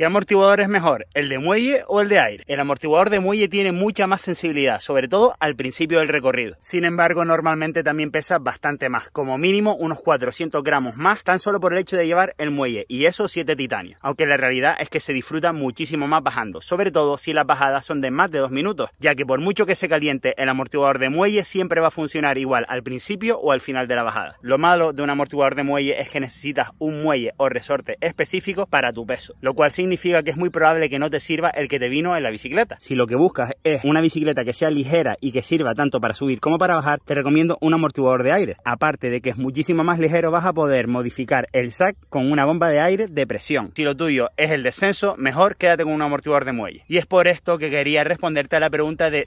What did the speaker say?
¿Qué amortiguador es mejor, el de muelle o el de aire? El amortiguador de muelle tiene mucha más sensibilidad, sobre todo al principio del recorrido. Sin embargo, normalmente también pesa bastante más, como mínimo unos 400 gramos más, tan solo por el hecho de llevar el muelle, y eso 7 titanio Aunque la realidad es que se disfruta muchísimo más bajando, sobre todo si las bajadas son de más de 2 minutos, ya que por mucho que se caliente, el amortiguador de muelle siempre va a funcionar igual al principio o al final de la bajada. Lo malo de un amortiguador de muelle es que necesitas un muelle o resorte específico para tu peso, lo cual significa significa que es muy probable que no te sirva el que te vino en la bicicleta. Si lo que buscas es una bicicleta que sea ligera y que sirva tanto para subir como para bajar, te recomiendo un amortiguador de aire. Aparte de que es muchísimo más ligero, vas a poder modificar el sac con una bomba de aire de presión. Si lo tuyo es el descenso, mejor quédate con un amortiguador de muelle. Y es por esto que quería responderte a la pregunta de